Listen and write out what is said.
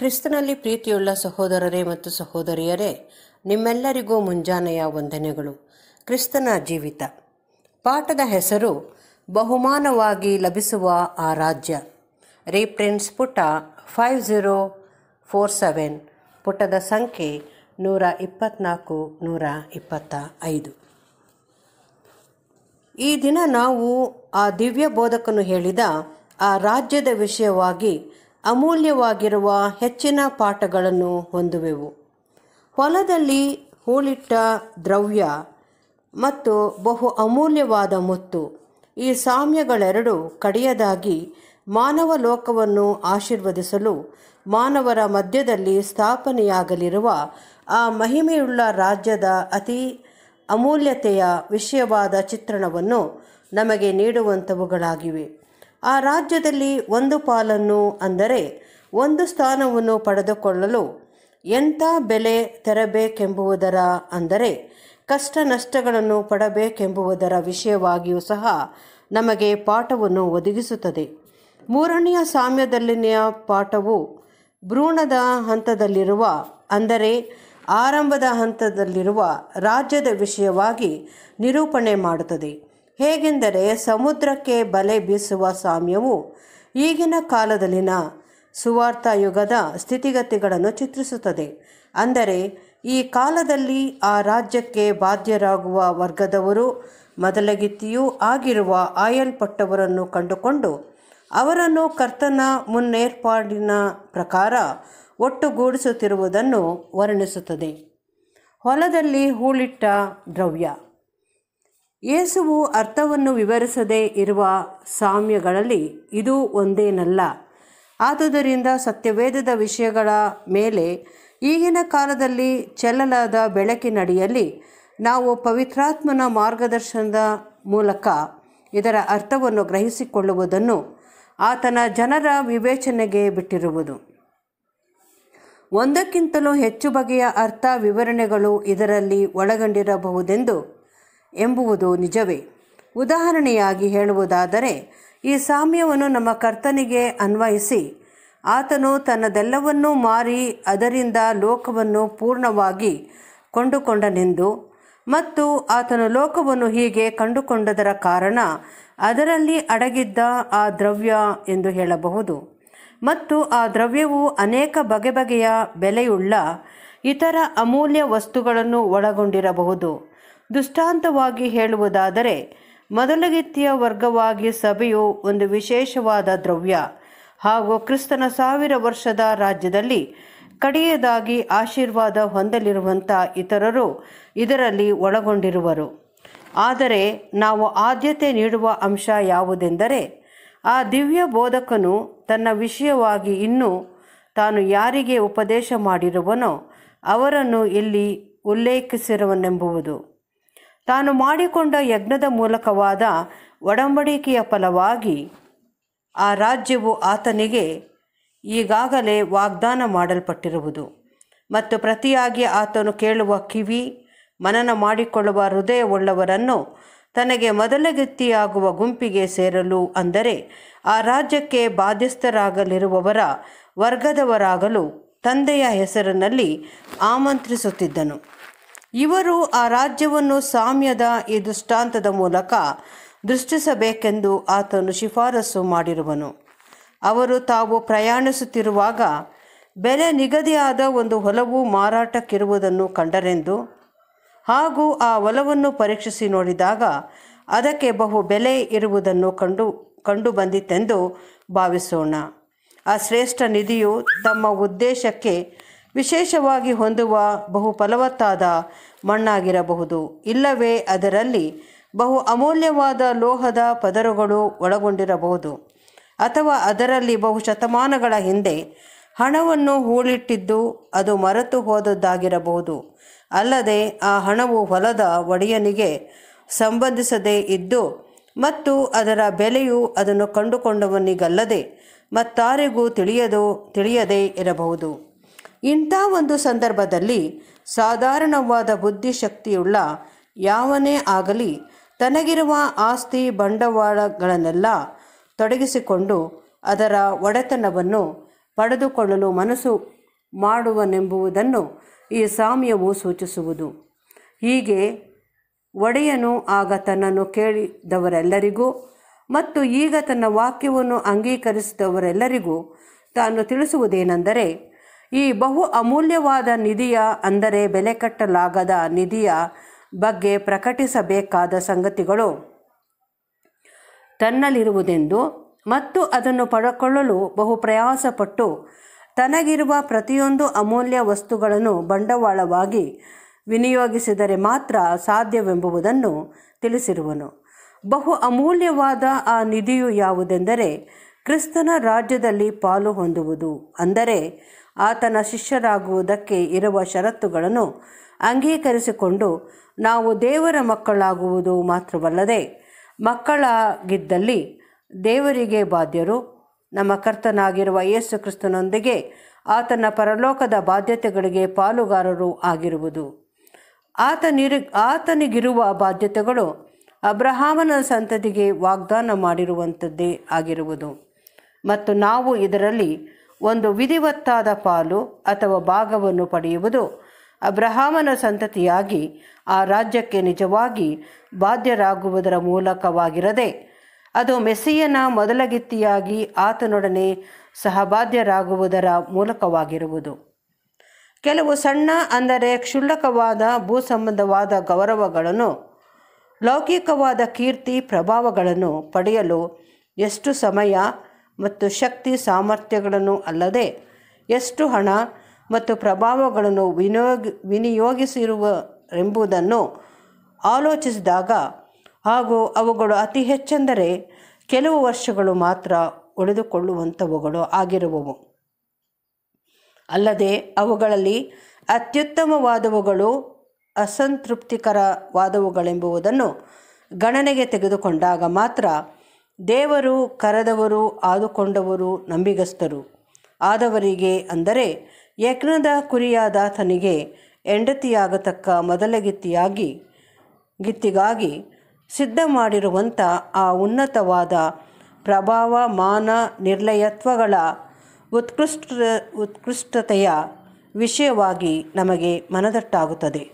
ಕ್ರಿಸ್ತನಲ್ಲಿ ಪ್ರೀತಿಯುಳ್ಳ ಸಹೋದರರೇ ಮತ್ತು ಸಹೋದರಿಯರೇ ನಿಮ್ಮೆಲ್ಲರಿಗೂ ಮುಂಜಾನೆಯ ವಂದನೆಗಳು ಕ್ರಿಸ್ತನ ಜೀವಿತ ಪಾಠದ ಹೆಸರು ಬಹುಮಾನವಾಗಿ ಲಭಿಸುವ ಆ ರಾಜ್ಯ ರೀಪ್ರಿಂಟ್ಸ್ ಪುಟ ಫೈವ್ ಝೀರೋ ಫೋರ್ ಸೆವೆನ್ ಪುಟದ ಸಂಖ್ಯೆ ನೂರ ಇಪ್ಪತ್ನಾಲ್ಕು ನೂರ ಇಪ್ಪತ್ತ ಐದು ಈ ದಿನ ನಾವು ಆ ದಿವ್ಯ ಬೋಧಕನು ಹೇಳಿದ ಆ ರಾಜ್ಯದ ವಿಷಯವಾಗಿ ಅಮೂಲ್ಯವಾಗಿರುವ ಹೆಚ್ಚಿನ ಪಾಠಗಳನ್ನು ಹೊಂದುವೆವು ಹೊಲದಲ್ಲಿ ಹೂಳಿಟ್ಟ ದ್ರವ್ಯ ಮತ್ತು ಬಹು ಅಮೂಲ್ಯವಾದ ಮುತ್ತು ಈ ಸಾಮ್ಯಗಳೆರಡು ಕಡೆಯದಾಗಿ ಮಾನವ ಲೋಕವನ್ನು ಆಶೀರ್ವದಿಸಲು ಮಾನವರ ಮಧ್ಯದಲ್ಲಿ ಸ್ಥಾಪನೆಯಾಗಲಿರುವ ಆ ಮಹಿಮೆಯುಳ್ಳ ರಾಜ್ಯದ ಅತಿ ಅಮೂಲ್ಯತೆಯ ವಿಷಯವಾದ ಚಿತ್ರಣವನ್ನು ನಮಗೆ ನೀಡುವಂಥವುಗಳಾಗಿವೆ ಆ ರಾಜ್ಯದಲ್ಲಿ ಒಂದು ಪಾಲನ್ನು ಅಂದರೆ ಒಂದು ಸ್ಥಾನವನ್ನು ಪಡೆದುಕೊಳ್ಳಲು ಎಂಥ ಬೆಲೆ ತೆರಬೇಕೆಂಬುವುದರ ಅಂದರೆ ಕಷ್ಟ ನಷ್ಟಗಳನ್ನು ಪಡಬೇಕೆಂಬುವುದರ ವಿಷಯವಾಗಿಯೂ ಸಹ ನಮಗೆ ಪಾಠವನ್ನು ಒದಗಿಸುತ್ತದೆ ಮೂರನೆಯ ಸಾಮ್ಯದಲ್ಲಿನ ಪಾಠವು ಭ್ರೂಣದ ಹಂತದಲ್ಲಿರುವ ಅಂದರೆ ಆರಂಭದ ಹಂತದಲ್ಲಿರುವ ರಾಜ್ಯದ ವಿಷಯವಾಗಿ ನಿರೂಪಣೆ ಮಾಡುತ್ತದೆ ಹೇಗೆಂದರೆ ಸಮುದ್ರಕ್ಕೆ ಬಲೆ ಬೀಸುವ ಸಾಮ್ಯವು ಈಗಿನ ಕಾಲದಲ್ಲಿನ ಸುವಾರ್ಥ ಯುಗದ ಸ್ಥಿತಿಗತಿಗಳನ್ನು ಚಿತ್ರಿಸುತ್ತದೆ ಅಂದರೆ ಈ ಕಾಲದಲ್ಲಿ ಆ ರಾಜ್ಯಕ್ಕೆ ಬಾಧ್ಯರಾಗುವ ವರ್ಗದವರು ಮೊದಲಗಿತ್ತಿಯೂ ಆಗಿರುವ ಆಯಲ್ಪಟ್ಟವರನ್ನು ಕಂಡುಕೊಂಡು ಅವರನ್ನು ಕರ್ತನ ಮುನ್ನೇರ್ಪಾಡಿನ ಪ್ರಕಾರ ಒಟ್ಟುಗೂಡಿಸುತ್ತಿರುವುದನ್ನು ವರ್ಣಿಸುತ್ತದೆ ಹೊಲದಲ್ಲಿ ಹೂಳಿಟ್ಟ ದ್ರವ್ಯ ಯೇಸುವು ಅರ್ಥವನ್ನು ವಿವರಿಸದೇ ಇರುವ ಸಾಮ್ಯಗಳಲ್ಲಿ ಇದು ಒಂದೇನಲ್ಲ ಆದುದರಿಂದ ಸತ್ಯವೇದದ ವಿಷಯಗಳ ಮೇಲೆ ಈಗಿನ ಕಾಲದಲ್ಲಿ ಚೆಲ್ಲಲಾದ ಬೆಳಕಿನಡಿಯಲ್ಲಿ ನಾವು ಪವಿತ್ರಾತ್ಮನ ಮಾರ್ಗದರ್ಶನದ ಮೂಲಕ ಇದರ ಅರ್ಥವನ್ನು ಗ್ರಹಿಸಿಕೊಳ್ಳುವುದನ್ನು ಆತನ ಜನರ ವಿವೇಚನೆಗೆ ಬಿಟ್ಟಿರುವುದು ಒಂದಕ್ಕಿಂತಲೂ ಹೆಚ್ಚು ಬಗೆಯ ಅರ್ಥ ವಿವರಣೆಗಳು ಇದರಲ್ಲಿ ಒಳಗೊಂಡಿರಬಹುದೆಂದು ಎಂಬುವುದು ನಿಜವೇ ಉದಾಹರಣೆಯಾಗಿ ಹೇಳುವುದಾದರೆ ಈ ಸಾಮ್ಯವನ್ನು ನಮ್ಮ ಕರ್ತನಿಗೆ ಅನ್ವಯಿಸಿ ಆತನು ತನ್ನದೆಲ್ಲವನ್ನೂ ಮಾರಿ ಅದರಿಂದ ಲೋಕವನ್ನು ಪೂರ್ಣವಾಗಿ ಕೊಂಡುಕೊಂಡನೆಂದು ಮತ್ತು ಆತನು ಲೋಕವನ್ನು ಹೀಗೆ ಕಂಡುಕೊಂಡದರ ಕಾರಣ ಅದರಲ್ಲಿ ಅಡಗಿದ್ದ ಆ ದ್ರವ್ಯ ಎಂದು ಹೇಳಬಹುದು ಮತ್ತು ಆ ದ್ರವ್ಯವು ಅನೇಕ ಬಗೆ ಬಗೆಯ ಬೆಲೆಯುಳ್ಳ ಇತರ ಅಮೂಲ್ಯ ವಸ್ತುಗಳನ್ನು ಒಳಗೊಂಡಿರಬಹುದು ದೃಷ್ಟಾಂತವಾಗಿ ಹೇಳುವುದಾದರೆ ಮೊದಲಗಿತ್ತಿಯ ವರ್ಗವಾಗಿ ಸಭೆಯು ಒಂದು ವಿಶೇಷವಾದ ದ್ರವ್ಯ ಹಾಗೂ ಕ್ರಿಸ್ತನ ಸಾವಿರ ವರ್ಷದ ರಾಜ್ಯದಲ್ಲಿ ಕಡೆಯದಾಗಿ ಆಶೀರ್ವಾದ ಹೊಂದಲಿರುವಂಥ ಇತರರು ಇದರಲ್ಲಿ ಒಳಗೊಂಡಿರುವರು ಆದರೆ ನಾವು ಆದ್ಯತೆ ನೀಡುವ ಅಂಶ ಯಾವುದೆಂದರೆ ಆ ದಿವ್ಯ ಬೋಧಕನು ತನ್ನ ವಿಷಯವಾಗಿ ಇನ್ನೂ ತಾನು ಯಾರಿಗೆ ಉಪದೇಶ ಮಾಡಿರುವನೋ ಅವರನ್ನು ಇಲ್ಲಿ ಉಲ್ಲೇಖಿಸಿರುವನೆಂಬುವುದು ತಾನು ಮಾಡಿಕೊಂಡ ಯಜ್ಞದ ಮೂಲಕವಾದ ಒಡಂಬಡಿಕೆಯ ಫಲವಾಗಿ ಆ ರಾಜ್ಯವು ಆತನಿಗೆ ಈಗಾಗಲೇ ವಾಗ್ದಾನ ಮಾಡಲ್ಪಟ್ಟಿರುವುದು ಮತ್ತು ಪ್ರತಿಯಾಗಿ ಆತನು ಕೇಳುವ ಕಿವಿ ಮನನ ಮಾಡಿಕೊಳ್ಳುವ ಹೃದಯವುಳ್ಳವರನ್ನು ತನಗೆ ಮೊದಲಗತ್ತಿಯಾಗುವ ಗುಂಪಿಗೆ ಸೇರಲು ಅಂದರೆ ಆ ರಾಜ್ಯಕ್ಕೆ ಬಾಧ್ಯಸ್ಥರಾಗಲಿರುವವರ ವರ್ಗದವರಾಗಲು ತಂದೆಯ ಹೆಸರಿನಲ್ಲಿ ಆಮಂತ್ರಿಸುತ್ತಿದ್ದನು ಇವರು ಆ ರಾಜ್ಯವನ್ನು ಸಾಮ್ಯದ ಈ ದೃಷ್ಟಾಂತದ ಮೂಲಕ ದೃಷ್ಟಿಸಬೇಕೆಂದು ಆತನು ಶಿಫಾರಸು ಮಾಡಿರುವನು ಅವರು ತಾವು ಪ್ರಯಾಣಿಸುತ್ತಿರುವಾಗ ಬೆಲೆ ನಿಗದಿಯಾದ ಒಂದು ಹೊಲವು ಮಾರಾಟಕ್ಕಿರುವುದನ್ನು ಕಂಡರೆಂದು ಹಾಗೂ ಆ ಹೊಲವನ್ನು ಪರೀಕ್ಷಿಸಿ ನೋಡಿದಾಗ ಅದಕ್ಕೆ ಬಹು ಬೆಲೆ ಇರುವುದನ್ನು ಕಂಡು ಕಂಡು ಬಂದಿತ್ತೆಂದು ಭಾವಿಸೋಣ ಆ ಶ್ರೇಷ್ಠ ನಿಧಿಯು ತಮ್ಮ ಉದ್ದೇಶಕ್ಕೆ ವಿಶೇಷವಾಗಿ ಹೊಂದುವ ಬಹು ಫಲವತ್ತಾದ ಮಣ್ಣಾಗಿರಬಹುದು ಇಲ್ಲವೇ ಅದರಲ್ಲಿ ಬಹು ಅಮೂಲ್ಯವಾದ ಲೋಹದ ಪದರುಗಳು ಒಳಗೊಂಡಿರಬಹುದು ಅಥವಾ ಅದರಲ್ಲಿ ಬಹು ಶತಮಾನಗಳ ಹಿಂದೆ ಹಣವನ್ನು ಹೂಳಿಟ್ಟಿದ್ದು ಅದು ಮರೆತು ಹೋದದ್ದಾಗಿರಬಹುದು ಅಲ್ಲದೆ ಆ ಹಣವು ಹೊಲದ ಒಡೆಯನಿಗೆ ಸಂಬಂಧಿಸದೇ ಇದ್ದು ಮತ್ತು ಅದರ ಬೆಲೆಯು ಅದನ್ನು ಕಂಡುಕೊಂಡವನಿಗಲ್ಲದೆ ಮತ್ತಾರಿಗೂ ತಿಳಿಯದು ತಿಳಿಯದೇ ಇರಬಹುದು ಇಂಥ ಒಂದು ಸಂದರ್ಭದಲ್ಲಿ ಸಾಧಾರಣವಾದ ಬುದ್ಧಿಶಕ್ತಿಯುಳ್ಳ ಯಾವನೇ ಆಗಲಿ ತನಗಿರುವ ಆಸ್ತಿ ಬಂಡವಾಳಗಳನ್ನೆಲ್ಲ ತೊಡಗಿಸಿಕೊಂಡು ಅದರ ಒಡೆತನವನ್ನು ಪಡೆದುಕೊಳ್ಳಲು ಮನಸ್ಸು ಮಾಡುವನೆಂಬುದನ್ನು ಈ ಸಾಮ್ಯವು ಸೂಚಿಸುವುದು ಹೀಗೆ ಒಡೆಯನು ಆಗ ತನ್ನನ್ನು ಕೇಳಿದವರೆಲ್ಲರಿಗೂ ಮತ್ತು ಈಗ ತನ್ನ ವಾಕ್ಯವನ್ನು ಅಂಗೀಕರಿಸಿದವರೆಲ್ಲರಿಗೂ ತಾನು ತಿಳಿಸುವುದೇನೆಂದರೆ ಈ ಬಹು ಅಮೂಲ್ಯವಾದ ನಿಧಿಯ ಅಂದರೆ ಬೆಲೆ ಕಟ್ಟಲಾಗದ ನಿಧಿಯ ಬಗ್ಗೆ ಪ್ರಕಟಿಸಬೇಕಾದ ಸಂಗತಿಗಳು ತನ್ನಲ್ಲಿರುವುದೆಂದು ಮತ್ತು ಅದನ್ನು ಪಡ್ಕೊಳ್ಳಲು ಬಹು ಪ್ರಯಾಸಪಟ್ಟು ತನಗಿರುವ ಪ್ರತಿಯೊಂದು ಅಮೂಲ್ಯ ವಸ್ತುಗಳನ್ನು ಬಂಡವಾಳವಾಗಿ ವಿನಿಯೋಗಿಸಿದರೆ ಮಾತ್ರ ಸಾಧ್ಯವೆಂಬುದನ್ನು ತಿಳಿಸಿರುವನು ಬಹು ಅಮೂಲ್ಯವಾದ ಆ ನಿಧಿಯು ಯಾವುದೆಂದರೆ ಕ್ರಿಸ್ತನ ರಾಜ್ಯದಲ್ಲಿ ಪಾಲು ಹೊಂದುವುದು ಅಂದರೆ ಆತನ ಶಿಷ್ಯರಾಗುವುದಕ್ಕೆ ಇರುವ ಷರತ್ತುಗಳನ್ನು ಅಂಗೀಕರಿಸಿಕೊಂಡು ನಾವು ದೇವರ ಮಕ್ಕಳಾಗುವುದು ಮಾತ್ರವಲ್ಲದೆ ಮಕ್ಕಳಾಗಿದ್ದಲ್ಲಿ ದೇವರಿಗೆ ಬಾಧ್ಯರು ನಮ್ಮ ಕರ್ತನಾಗಿರುವ ಯೇಸು ಕ್ರಿಸ್ತನೊಂದಿಗೆ ಆತನ ಪರಲೋಕದ ಬಾಧ್ಯತೆಗಳಿಗೆ ಪಾಲುಗಾರರು ಆಗಿರುವುದು ಆತನಿರು ಆತನಿಗಿರುವ ಬಾಧ್ಯತೆಗಳು ಅಬ್ರಹಾಮನ ಸಂತತಿಗೆ ವಾಗ್ದಾನ ಮಾಡಿರುವಂಥದ್ದೇ ಆಗಿರುವುದು ಮತ್ತು ನಾವು ಇದರಲ್ಲಿ ಒಂದು ವಿಧಿವತ್ತಾದ ಪಾಲು ಅಥವಾ ಭಾಗವನ್ನು ಪಡೆಯುವುದು ಅಬ್ರಹಾಮನ ಸಂತತಿಯಾಗಿ ಆ ರಾಜ್ಯಕ್ಕೆ ನಿಜವಾಗಿ ಬಾಧ್ಯರಾಗುವುದರ ಮೂಲಕವಾಗಿರದೆ ಅದು ಮೆಸ್ಸಿಯನ ಮೊದಲಗಿತ್ತಿಯಾಗಿ ಆತನೊಡನೆ ಸಹಬಾಧ್ಯರಾಗುವುದರ ಮೂಲಕವಾಗಿರುವುದು ಕೆಲವು ಸಣ್ಣ ಅಂದರೆ ಕ್ಷುಲ್ಲಕವಾದ ಭೂ ಸಂಬಂಧವಾದ ಗೌರವಗಳನ್ನು ಲೌಕಿಕವಾದ ಕೀರ್ತಿ ಪ್ರಭಾವಗಳನ್ನು ಪಡೆಯಲು ಎಷ್ಟು ಸಮಯ ಮತ್ತು ಶಕ್ತಿ ಸಾಮರ್ಥ್ಯಗಳನ್ನು ಅಲ್ಲದೆ ಎಷ್ಟು ಹಣ ಮತ್ತು ಪ್ರಭಾವಗಳನ್ನು ವಿನಿಯೋಗ ಎಂಬುದನ್ನು ಆಲೋಚಿಸಿದಾಗ ಹಾಗೂ ಅವುಗಳು ಅತಿ ಹೆಚ್ಚೆಂದರೆ ಕೆಲವು ವರ್ಷಗಳು ಮಾತ್ರ ಉಳಿದುಕೊಳ್ಳುವಂಥವುಗಳು ಆಗಿರುವವು ಅಲ್ಲದೆ ಅವುಗಳಲ್ಲಿ ಅತ್ಯುತ್ತಮವಾದವುಗಳು ಅಸಂತೃಪ್ತಿಕರವಾದವುಗಳೆಂಬುವುದನ್ನು ಗಣನೆಗೆ ತೆಗೆದುಕೊಂಡಾಗ ಮಾತ್ರ ದೇವರು ಕರೆದವರು ಆದುಕೊಂಡವರು ನಂಬಿಗಸ್ತರು ಆದವರಿಗೆ ಅಂದರೆ ಯಜ್ಞದ ಕುರಿಯಾದಾತನಿಗೆ ಹೆಂಡತಿಯಾಗತಕ್ಕ ಮೊದಲ ಗಿತ್ತಿಯಾಗಿ ಗಿತ್ತಿಗಾಗಿ ಸಿದ್ಧ ಮಾಡಿರುವಂಥ ಆ ಉನ್ನತವಾದ ಪ್ರಭಾವ ಮಾನ ನಿರ್ಲಯತ್ವಗಳ ಉತ್ಕೃಷ್ಟ ಉತ್ಕೃಷ್ಟತೆಯ ವಿಷಯವಾಗಿ ನಮಗೆ ಮನದಟ್ಟಾಗುತ್ತದೆ